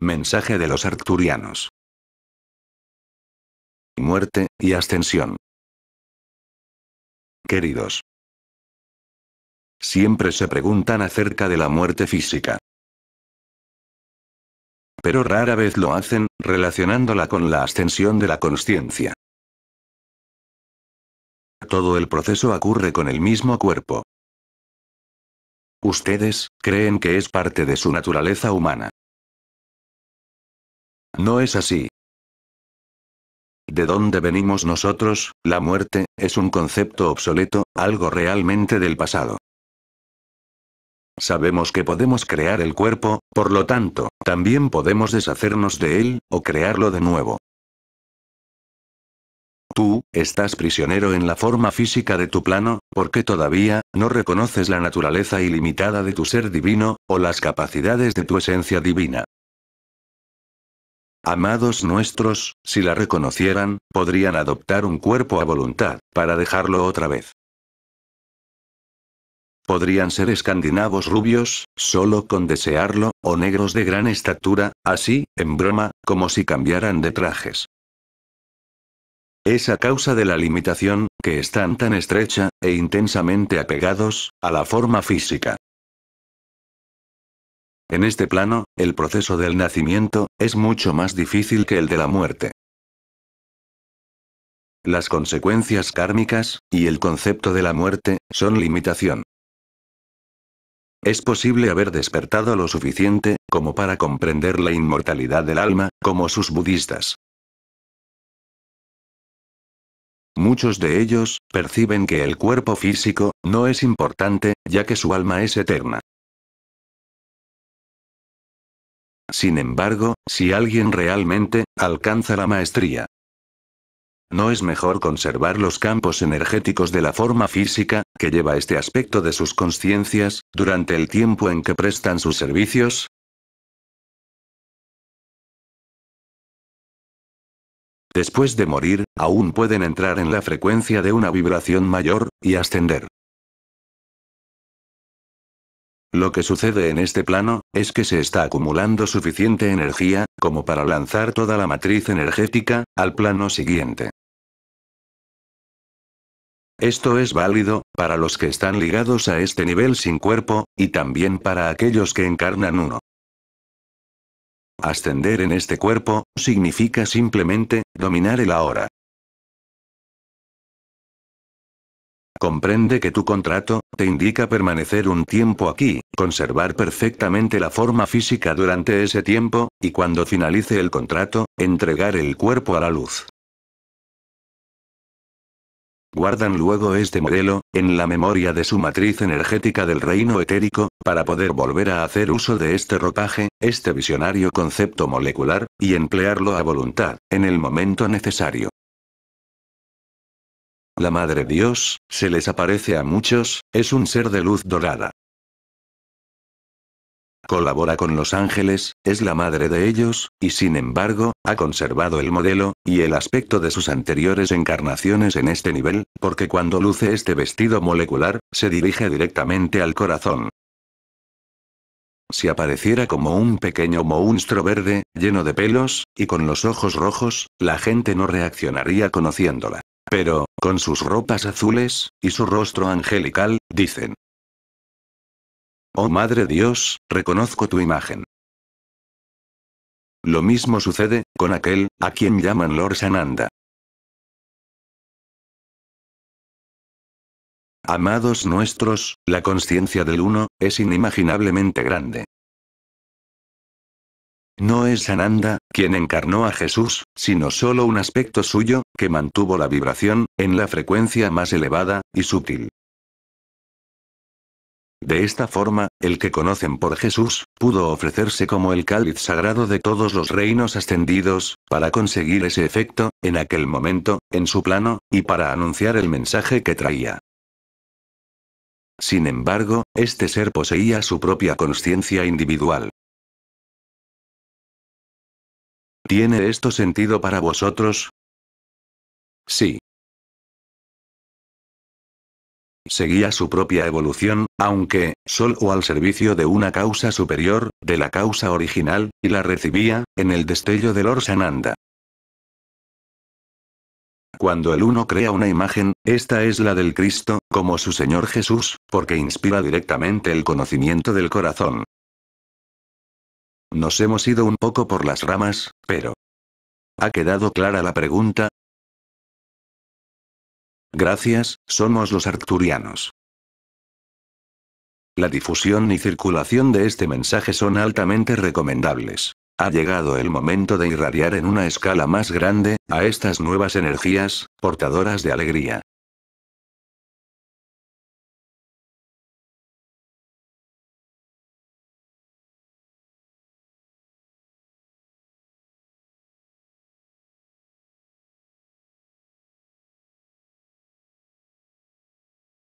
Mensaje de los arcturianos. Muerte y ascensión. Queridos. Siempre se preguntan acerca de la muerte física. Pero rara vez lo hacen, relacionándola con la ascensión de la conciencia. Todo el proceso ocurre con el mismo cuerpo. Ustedes, creen que es parte de su naturaleza humana. No es así. ¿De dónde venimos nosotros? La muerte, es un concepto obsoleto, algo realmente del pasado. Sabemos que podemos crear el cuerpo, por lo tanto, también podemos deshacernos de él, o crearlo de nuevo. Tú, estás prisionero en la forma física de tu plano, porque todavía, no reconoces la naturaleza ilimitada de tu ser divino, o las capacidades de tu esencia divina. Amados nuestros, si la reconocieran, podrían adoptar un cuerpo a voluntad, para dejarlo otra vez. Podrían ser escandinavos rubios, solo con desearlo, o negros de gran estatura, así, en broma, como si cambiaran de trajes. Es a causa de la limitación, que están tan estrecha, e intensamente apegados, a la forma física, en este plano, el proceso del nacimiento, es mucho más difícil que el de la muerte. Las consecuencias kármicas, y el concepto de la muerte, son limitación. Es posible haber despertado lo suficiente, como para comprender la inmortalidad del alma, como sus budistas. Muchos de ellos, perciben que el cuerpo físico, no es importante, ya que su alma es eterna. Sin embargo, si alguien realmente alcanza la maestría, ¿No es mejor conservar los campos energéticos de la forma física, que lleva este aspecto de sus conciencias, durante el tiempo en que prestan sus servicios? Después de morir, aún pueden entrar en la frecuencia de una vibración mayor, y ascender. Lo que sucede en este plano, es que se está acumulando suficiente energía, como para lanzar toda la matriz energética, al plano siguiente. Esto es válido, para los que están ligados a este nivel sin cuerpo, y también para aquellos que encarnan uno. Ascender en este cuerpo, significa simplemente, dominar el ahora. comprende que tu contrato, te indica permanecer un tiempo aquí, conservar perfectamente la forma física durante ese tiempo, y cuando finalice el contrato, entregar el cuerpo a la luz. Guardan luego este modelo, en la memoria de su matriz energética del reino etérico, para poder volver a hacer uso de este ropaje, este visionario concepto molecular, y emplearlo a voluntad, en el momento necesario. La Madre Dios, se les aparece a muchos, es un ser de luz dorada. Colabora con los ángeles, es la madre de ellos, y sin embargo, ha conservado el modelo, y el aspecto de sus anteriores encarnaciones en este nivel, porque cuando luce este vestido molecular, se dirige directamente al corazón. Si apareciera como un pequeño monstruo verde, lleno de pelos, y con los ojos rojos, la gente no reaccionaría conociéndola. Pero, con sus ropas azules, y su rostro angelical, dicen. Oh Madre Dios, reconozco tu imagen. Lo mismo sucede, con aquel, a quien llaman Lord Sananda. Amados nuestros, la conciencia del uno, es inimaginablemente grande. No es Sananda, quien encarnó a Jesús, sino solo un aspecto suyo, que mantuvo la vibración, en la frecuencia más elevada, y sutil. De esta forma, el que conocen por Jesús, pudo ofrecerse como el cáliz sagrado de todos los reinos ascendidos, para conseguir ese efecto, en aquel momento, en su plano, y para anunciar el mensaje que traía. Sin embargo, este ser poseía su propia conciencia individual, ¿Tiene esto sentido para vosotros? Sí. Seguía su propia evolución, aunque, solo al servicio de una causa superior, de la causa original, y la recibía, en el destello del Orsananda. Cuando el uno crea una imagen, esta es la del Cristo, como su Señor Jesús, porque inspira directamente el conocimiento del corazón. Nos hemos ido un poco por las ramas, pero... ¿Ha quedado clara la pregunta? Gracias, somos los arcturianos. La difusión y circulación de este mensaje son altamente recomendables. Ha llegado el momento de irradiar en una escala más grande, a estas nuevas energías, portadoras de alegría.